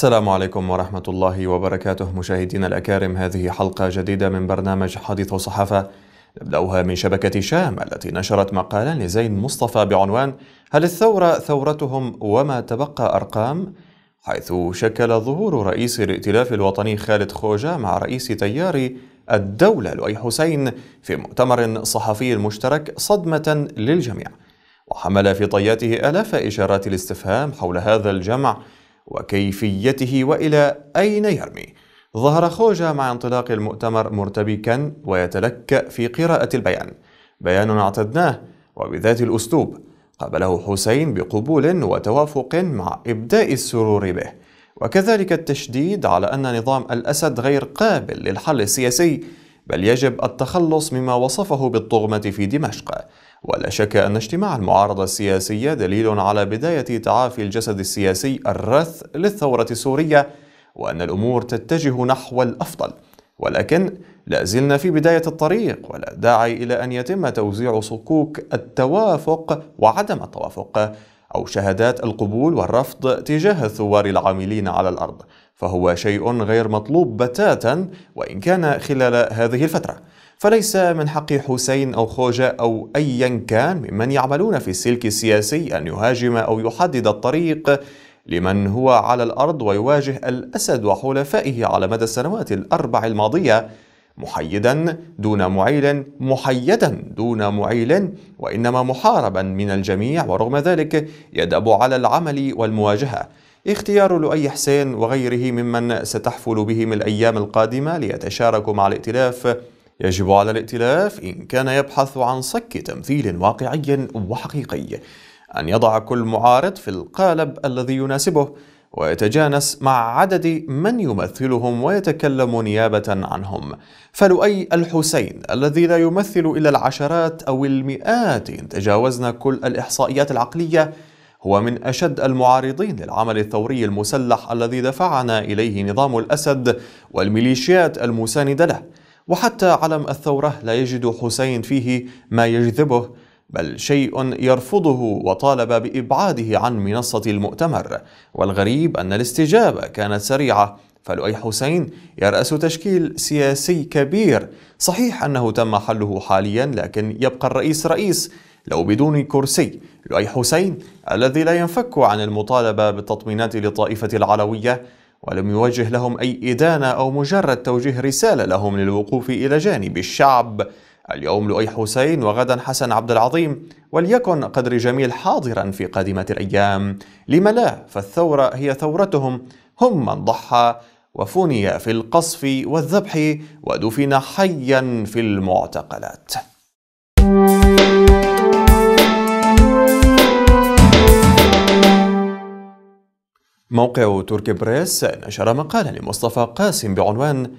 السلام عليكم ورحمة الله وبركاته مشاهدينا الأكارم هذه حلقة جديدة من برنامج حديث صحافة نبدأها من شبكة شام التي نشرت مقالا لزين مصطفى بعنوان هل الثورة ثورتهم وما تبقى أرقام؟ حيث شكل ظهور رئيس الائتلاف الوطني خالد خوجة مع رئيس تيار الدولة لؤي حسين في مؤتمر صحفي مشترك صدمة للجميع وحمل في طياته آلاف إشارات الاستفهام حول هذا الجمع وكيفيته وإلى أين يرمي ظهر خوجة مع انطلاق المؤتمر مرتبكا ويتلكأ في قراءة البيان بيان اعتدناه وبذات الأسلوب قابله حسين بقبول وتوافق مع إبداء السرور به وكذلك التشديد على أن نظام الأسد غير قابل للحل السياسي بل يجب التخلص مما وصفه بالطغمة في دمشق ولا شك أن اجتماع المعارضة السياسية دليل على بداية تعافي الجسد السياسي الرث للثورة السورية وأن الأمور تتجه نحو الأفضل ولكن لا زلنا في بداية الطريق ولا داعي إلى أن يتم توزيع صكوك التوافق وعدم التوافق أو شهادات القبول والرفض تجاه الثوار العاملين على الأرض فهو شيء غير مطلوب بتاتا وإن كان خلال هذه الفترة فليس من حق حسين أو خوجة أو أيا كان ممن يعملون في السلك السياسي أن يهاجم أو يحدد الطريق لمن هو على الأرض ويواجه الأسد وحلفائه على مدى السنوات الأربع الماضية محيدا دون معيل محيدا دون معيل وإنما محاربا من الجميع ورغم ذلك يدب على العمل والمواجهة اختيار لؤي حسين وغيره ممن ستحفل بهم الأيام القادمة ليتشاركوا مع الائتلاف يجب على الائتلاف إن كان يبحث عن صك تمثيل واقعي وحقيقي أن يضع كل معارض في القالب الذي يناسبه ويتجانس مع عدد من يمثلهم ويتكلم نيابة عنهم فلؤي الحسين الذي لا يمثل إلا العشرات أو المئات إن تجاوزنا كل الإحصائيات العقلية هو من أشد المعارضين للعمل الثوري المسلح الذي دفعنا إليه نظام الأسد والميليشيات المساندة له وحتى علم الثورة لا يجد حسين فيه ما يجذبه بل شيء يرفضه وطالب بإبعاده عن منصة المؤتمر والغريب أن الاستجابة كانت سريعة فلؤي حسين يرأس تشكيل سياسي كبير صحيح أنه تم حله حاليا لكن يبقى الرئيس رئيس لو بدون كرسي لؤي حسين الذي لا ينفك عن المطالبة بالتطمينات للطائفة العلوية ولم يوجه لهم أي إدانة أو مجرد توجيه رسالة لهم للوقوف إلى جانب الشعب اليوم لؤي حسين وغدا حسن عبد العظيم وليكن قدر جميل حاضرا في قادمة الأيام لم لا فالثورة هي ثورتهم هم من ضحى وفني في القصف والذبح ودفن حيا في المعتقلات موقع تركي بريس نشر مقالا لمصطفى قاسم بعنوان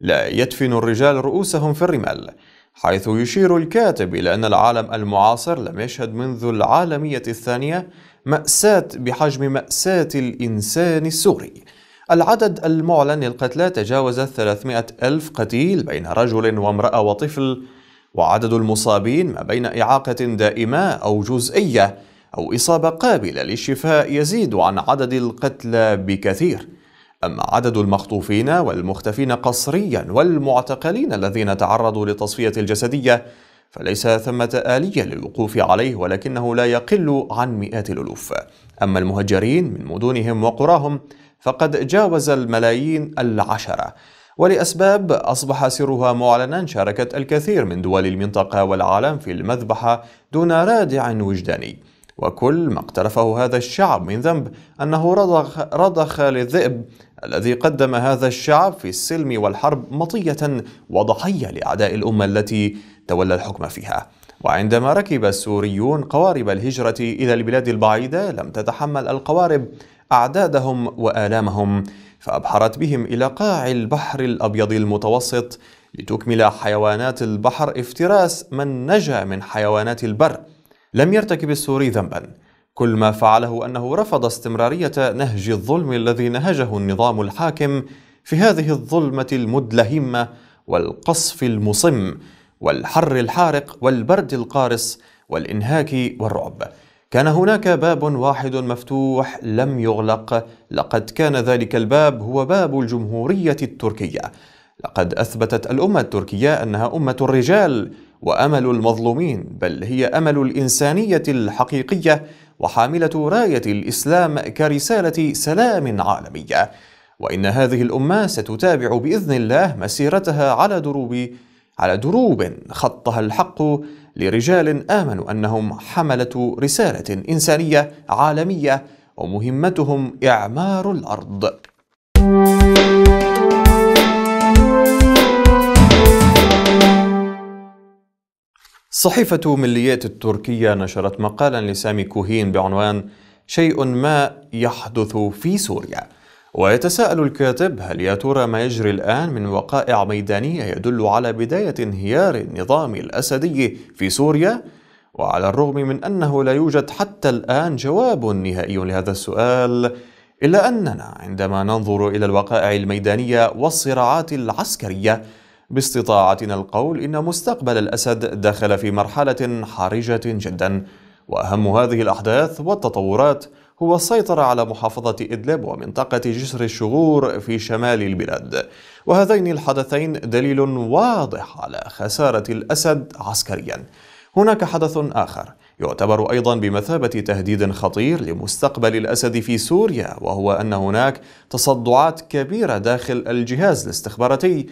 لا يدفن الرجال رؤوسهم في الرمال حيث يشير الكاتب إلى أن العالم المعاصر لم يشهد منذ العالمية الثانية مأساة بحجم مأساة الإنسان السوري العدد المعلن للقتلى تجاوز 300 ألف قتيل بين رجل وامرأة وطفل وعدد المصابين ما بين إعاقة دائمة أو جزئية أو إصابة قابلة للشفاء يزيد عن عدد القتلى بكثير أما عدد المخطوفين والمختفين قسريا والمعتقلين الذين تعرضوا للتصفية الجسدية فليس ثمة آلية للوقوف عليه ولكنه لا يقل عن مئات الألوف أما المهجرين من مدنهم وقراهم فقد جاوز الملايين العشرة ولأسباب أصبح سرها معلنا شاركت الكثير من دول المنطقة والعالم في المذبحة دون رادع وجداني وكل ما اقترفه هذا الشعب من ذنب أنه رضخ, رضخ للذئب الذي قدم هذا الشعب في السلم والحرب مطية وضحية لأعداء الأمة التي تولى الحكم فيها وعندما ركب السوريون قوارب الهجرة إلى البلاد البعيدة لم تتحمل القوارب أعدادهم وآلامهم فأبحرت بهم إلى قاع البحر الأبيض المتوسط لتكمل حيوانات البحر افتراس من نجا من حيوانات البر لم يرتكب السوري ذنبا كل ما فعله أنه رفض استمرارية نهج الظلم الذي نهجه النظام الحاكم في هذه الظلمة المدلهمة والقصف المصم والحر الحارق والبرد القارس والإنهاك والرعب كان هناك باب واحد مفتوح لم يغلق لقد كان ذلك الباب هو باب الجمهورية التركية لقد أثبتت الأمة التركية أنها أمة الرجال وأمل المظلومين بل هي أمل الإنسانية الحقيقية وحاملة راية الإسلام كرسالة سلام عالمية وإن هذه الأمة ستتابع بإذن الله مسيرتها على دروب على دروب خطها الحق لرجال آمنوا أنهم حملة رسالة إنسانية عالمية ومهمتهم إعمار الأرض. صحيفة مليات التركية نشرت مقالا لسامي كوهين بعنوان شيء ما يحدث في سوريا ويتساءل الكاتب هل يا ترى ما يجري الآن من وقائع ميدانية يدل على بداية انهيار النظام الأسدي في سوريا؟ وعلى الرغم من أنه لا يوجد حتى الآن جواب نهائي لهذا السؤال إلا أننا عندما ننظر إلى الوقائع الميدانية والصراعات العسكرية باستطاعتنا القول إن مستقبل الأسد دخل في مرحلة حرجة جدا وأهم هذه الأحداث والتطورات هو السيطرة على محافظة إدلب ومنطقة جسر الشغور في شمال البلاد وهذين الحدثين دليل واضح على خسارة الأسد عسكريا هناك حدث آخر يعتبر أيضا بمثابة تهديد خطير لمستقبل الأسد في سوريا وهو أن هناك تصدعات كبيرة داخل الجهاز الاستخباراتي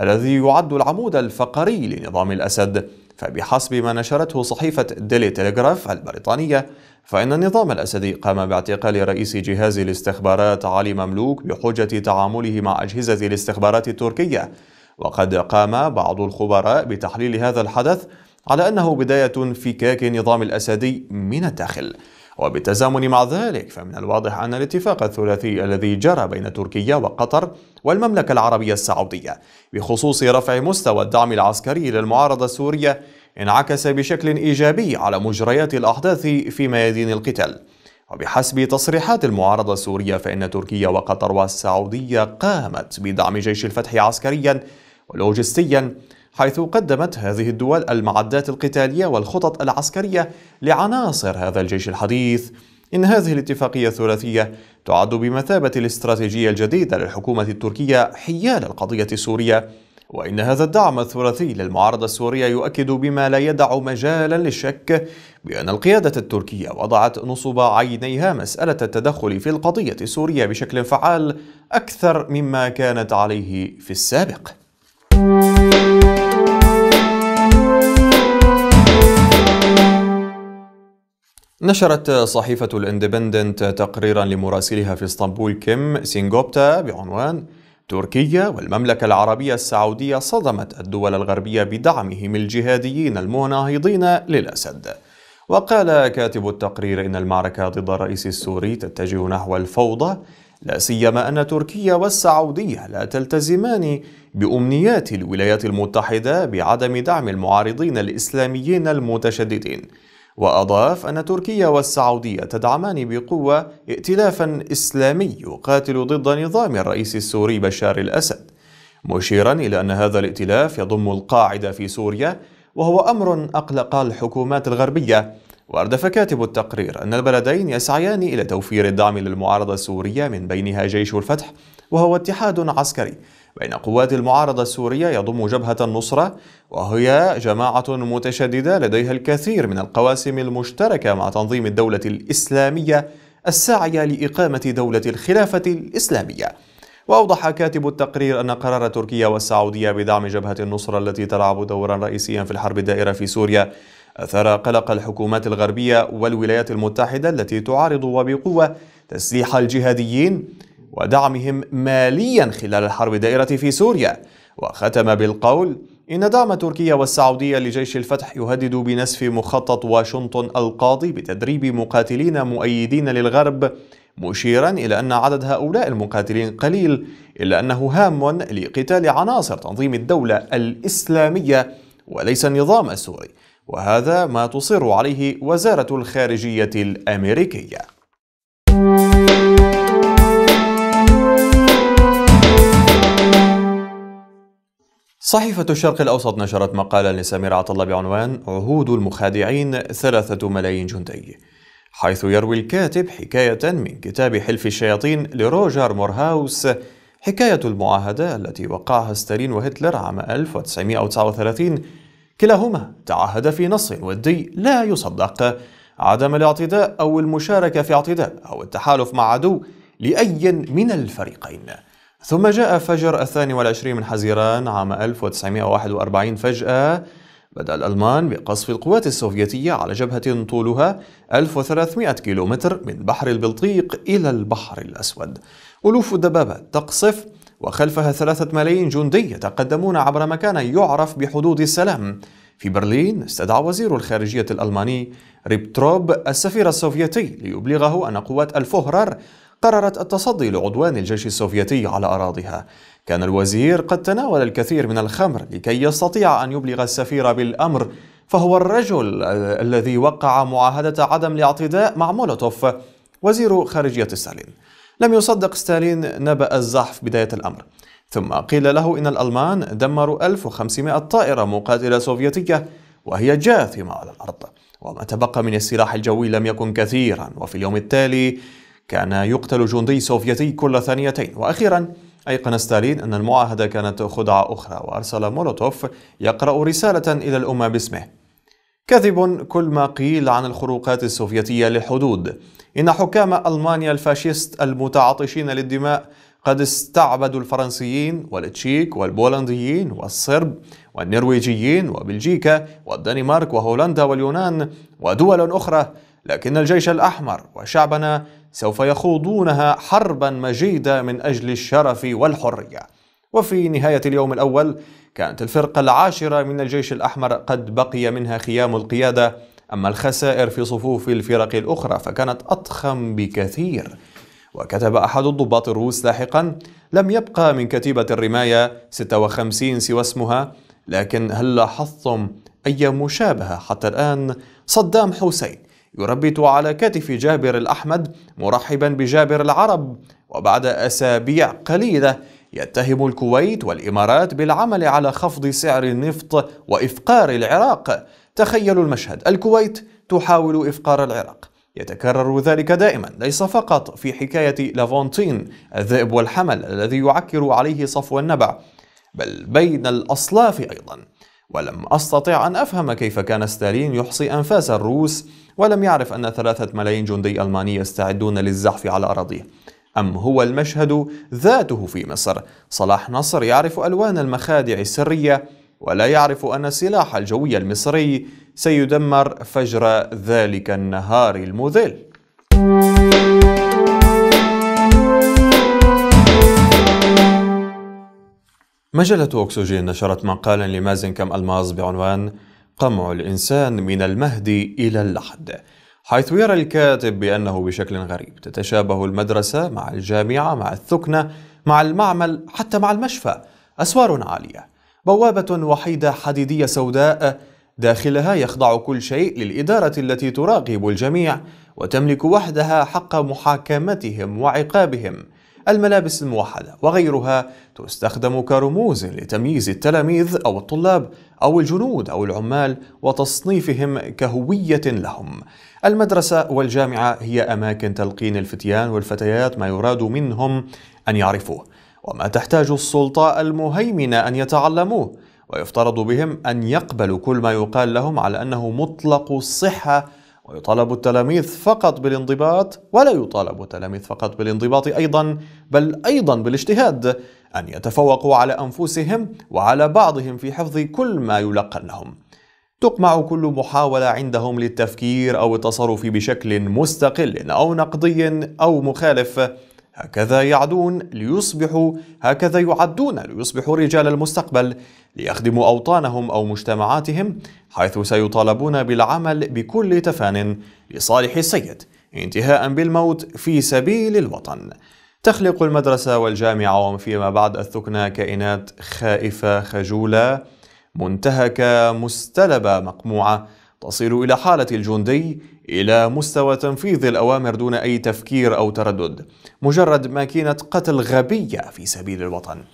الذي يعد العمود الفقري لنظام الأسد فبحسب ما نشرته صحيفة ديلي تيليغراف البريطانية فإن النظام الأسدي قام باعتقال رئيس جهاز الاستخبارات علي مملوك بحجة تعامله مع أجهزة الاستخبارات التركية وقد قام بعض الخبراء بتحليل هذا الحدث على أنه بداية فكاك نظام الأسدي من الداخل وبالتزامن مع ذلك فمن الواضح أن الاتفاق الثلاثي الذي جرى بين تركيا وقطر والمملكة العربية السعودية بخصوص رفع مستوى الدعم العسكري للمعارضة السورية انعكس بشكل إيجابي على مجريات الأحداث في ميادين القتال وبحسب تصريحات المعارضة السورية فإن تركيا وقطر والسعودية قامت بدعم جيش الفتح عسكريا ولوجستيا حيث قدمت هذه الدول المعدات القتالية والخطط العسكرية لعناصر هذا الجيش الحديث إن هذه الاتفاقية الثلاثية تعد بمثابة الاستراتيجية الجديدة للحكومة التركية حيال القضية السورية وإن هذا الدعم الثلاثي للمعارضة السورية يؤكد بما لا يدع مجالا للشك بأن القيادة التركية وضعت نصب عينيها مسألة التدخل في القضية السورية بشكل فعال أكثر مما كانت عليه في السابق نشرت صحيفة الاندبندنت تقريرا لمراسلها في اسطنبول كيم سينغوبتا بعنوان تركيا والمملكة العربية السعودية صدمت الدول الغربية بدعمهم الجهاديين المناهضين للأسد وقال كاتب التقرير إن المعركة ضد الرئيس السوري تتجه نحو الفوضى لا سيما أن تركيا والسعودية لا تلتزمان بأمنيات الولايات المتحدة بعدم دعم المعارضين الإسلاميين المتشددين وأضاف أن تركيا والسعودية تدعمان بقوة ائتلافا إسلامي يقاتل ضد نظام الرئيس السوري بشار الأسد مشيرا إلى أن هذا الائتلاف يضم القاعدة في سوريا وهو أمر أقلق الحكومات الغربية وأردف كاتب التقرير أن البلدين يسعيان إلى توفير الدعم للمعارضة السورية من بينها جيش الفتح وهو اتحاد عسكري بين قوات المعارضة السورية يضم جبهة النصرة وهي جماعة متشددة لديها الكثير من القواسم المشتركة مع تنظيم الدولة الإسلامية الساعية لإقامة دولة الخلافة الإسلامية وأوضح كاتب التقرير أن قرار تركيا والسعودية بدعم جبهة النصرة التي تلعب دورا رئيسيا في الحرب الدائرة في سوريا أثار قلق الحكومات الغربية والولايات المتحدة التي تعارض وبقوة تسليح الجهاديين ودعمهم ماليا خلال الحرب الدائرة في سوريا وختم بالقول إن دعم تركيا والسعودية لجيش الفتح يهدد بنسف مخطط واشنطن القاضي بتدريب مقاتلين مؤيدين للغرب مشيرا إلى أن عدد هؤلاء المقاتلين قليل إلا أنه هام لقتال عناصر تنظيم الدولة الإسلامية وليس النظام السوري وهذا ما تصر عليه وزارة الخارجية الأمريكية صحيفة الشرق الأوسط نشرت مقالا لسمير عطلة بعنوان عهود المخادعين ثلاثة ملايين جندي حيث يروي الكاتب حكاية من كتاب حلف الشياطين لروجر مورهاوس حكاية المعاهدة التي وقعها ستالين وهتلر عام 1939 كلاهما تعهد في نص ودي لا يصدق عدم الاعتداء أو المشاركة في اعتداء أو التحالف مع عدو لأي من الفريقين ثم جاء فجر الثاني والعشرين من حزيران عام 1941 فجأة بدأ الألمان بقصف القوات السوفيتية على جبهة طولها 1300 كيلومتر من بحر البلطيق إلى البحر الأسود ألوف الدبابات تقصف وخلفها ثلاثة ملايين جندي يتقدمون عبر مكان يعرف بحدود السلام في برلين استدعى وزير الخارجية الألماني ريبتروب السفير السوفيتي ليبلغه أن قوات الفهرر قررت التصدي لعدوان الجيش السوفيتي على أراضيها كان الوزير قد تناول الكثير من الخمر لكي يستطيع أن يبلغ السفير بالأمر فهو الرجل الذي وقع معاهدة عدم الاعتداء مع مولوتوف وزير خارجية ستالين لم يصدق ستالين نبأ الزحف بداية الأمر ثم قيل له إن الألمان دمروا 1500 طائرة مقاتلة سوفيتية وهي جاثمة على الأرض وما تبقى من السلاح الجوي لم يكن كثيرا وفي اليوم التالي كان يقتل جندي سوفيتي كل ثانيتين وأخيرا أيقن ستالين أن المعاهدة كانت خدعة أخرى وأرسل مولوتوف يقرأ رسالة إلى الأمة باسمه كذب كل ما قيل عن الخروقات السوفيتية للحدود إن حكام ألمانيا الفاشيست المتعطشين للدماء قد استعبدوا الفرنسيين والتشيك والبولنديين والصرب والنرويجيين وبلجيكا والدنمارك وهولندا واليونان ودول أخرى لكن الجيش الأحمر وشعبنا سوف يخوضونها حربا مجيدة من أجل الشرف والحرية وفي نهاية اليوم الأول كانت الفرقة العاشرة من الجيش الأحمر قد بقي منها خيام القيادة أما الخسائر في صفوف الفرق الأخرى فكانت أضخم بكثير وكتب أحد الضباط الروس لاحقا لم يبقى من كتيبة الرماية 56 سوى اسمها لكن هل لاحظتم أي مشابهة حتى الآن صدام حسين يربت على كتف جابر الأحمد مرحبا بجابر العرب وبعد أسابيع قليلة يتهم الكويت والإمارات بالعمل على خفض سعر النفط وإفقار العراق تخيلوا المشهد الكويت تحاول إفقار العراق يتكرر ذلك دائما ليس فقط في حكاية لافونتين الذئب والحمل الذي يعكر عليه صفو النبع بل بين الأصلاف أيضا ولم أستطع أن أفهم كيف كان ستالين يحصي أنفاس الروس ولم يعرف أن ثلاثة ملايين جندي ألماني يستعدون للزحف على أراضيه أم هو المشهد ذاته في مصر صلاح نصر يعرف ألوان المخادع السرية ولا يعرف أن السلاح الجوي المصري سيدمر فجر ذلك النهار المذل مجلة أكسجين نشرت مقالا لمازن كم ألماز بعنوان قمع الإنسان من المهد إلى اللحد حيث يرى الكاتب بأنه بشكل غريب تتشابه المدرسة مع الجامعة مع الثكنة مع المعمل حتى مع المشفى أسوار عالية بوابة وحيدة حديدية سوداء داخلها يخضع كل شيء للإدارة التي تراقب الجميع وتملك وحدها حق محاكمتهم وعقابهم الملابس الموحدة وغيرها تستخدم كرموز لتمييز التلاميذ أو الطلاب أو الجنود أو العمال وتصنيفهم كهوية لهم. المدرسة والجامعة هي أماكن تلقين الفتيان والفتيات ما يراد منهم أن يعرفوه، وما تحتاج السلطة المهيمنة أن يتعلموه. ويفترض بهم أن يقبلوا كل ما يقال لهم على أنه مطلق الصحة ويطالب التلاميذ فقط بالانضباط ولا يطالب التلاميذ فقط بالانضباط أيضا بل أيضا بالاجتهاد أن يتفوقوا على أنفسهم وعلى بعضهم في حفظ كل ما يلقن لهم تقمع كل محاولة عندهم للتفكير أو التصرف بشكل مستقل أو نقدي أو مخالف هكذا يعدون ليصبحوا هكذا يعدون ليصبحوا رجال المستقبل ليخدموا أوطانهم أو مجتمعاتهم حيث سيطالبون بالعمل بكل تفان لصالح السيد انتهاء بالموت في سبيل الوطن تخلق المدرسة والجامعة وفيما بعد الثكنى كائنات خائفة خجولة منتهكة مستلبة مقموعة تصل إلى حالة الجندي إلى مستوى تنفيذ الأوامر دون أي تفكير أو تردد مجرد ماكينة قتل غبية في سبيل الوطن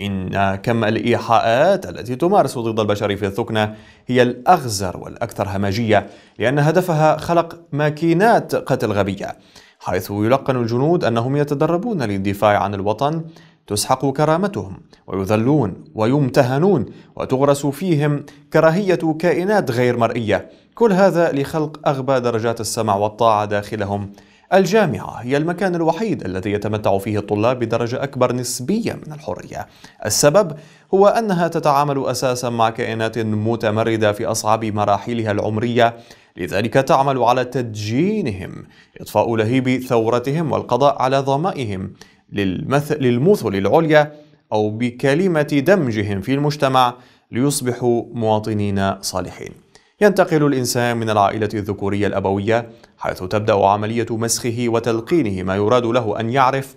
إن كم الإيحاءات التي تمارس ضد البشر في الثكنة هي الأغزر والأكثر همجية لأن هدفها خلق ماكينات قتل غبية حيث يلقن الجنود أنهم يتدربون للدفاع عن الوطن تسحق كرامتهم ويذلون ويمتهنون وتغرس فيهم كراهية كائنات غير مرئية كل هذا لخلق أغبى درجات السمع والطاعة داخلهم الجامعة هي المكان الوحيد الذي يتمتع فيه الطلاب بدرجة أكبر نسبية من الحرية. السبب هو أنها تتعامل أساسا مع كائنات متمردة في أصعب مراحلها العمرية، لذلك تعمل على تدجينهم، إطفاء لهيب ثورتهم والقضاء على ظمائهم، للمثل للمثل العليا أو بكلمة دمجهم في المجتمع ليصبحوا مواطنين صالحين ينتقل الإنسان من العائلة الذكورية الأبوية حيث تبدأ عملية مسخه وتلقينه ما يراد له أن يعرف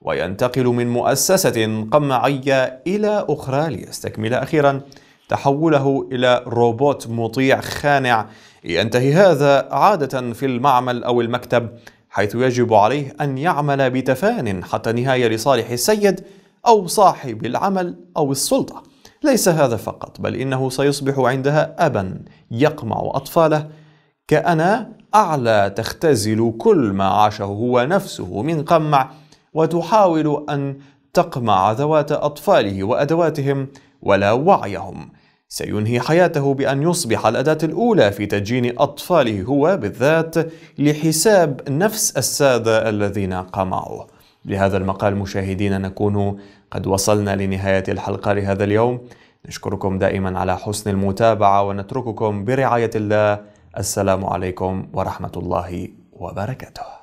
وينتقل من مؤسسة قمعية إلى أخرى ليستكمل أخيرا تحوله إلى روبوت مطيع خانع ينتهي هذا عادة في المعمل أو المكتب حيث يجب عليه أن يعمل بتفان حتى نهاية لصالح السيد أو صاحب العمل أو السلطة ليس هذا فقط بل إنه سيصبح عندها أبا يقمع أطفاله كأنا أعلى تختزل كل ما عاشه هو نفسه من قمع وتحاول أن تقمع ذوات أطفاله وأدواتهم ولا وعيهم سينهي حياته بأن يصبح الأداة الأولى في تدجين أطفاله هو بالذات لحساب نفس السادة الذين قمعوه. لهذا المقال مشاهدينا نكون قد وصلنا لنهاية الحلقة لهذا اليوم. نشكركم دائما على حسن المتابعة ونترككم برعاية الله. السلام عليكم ورحمة الله وبركاته.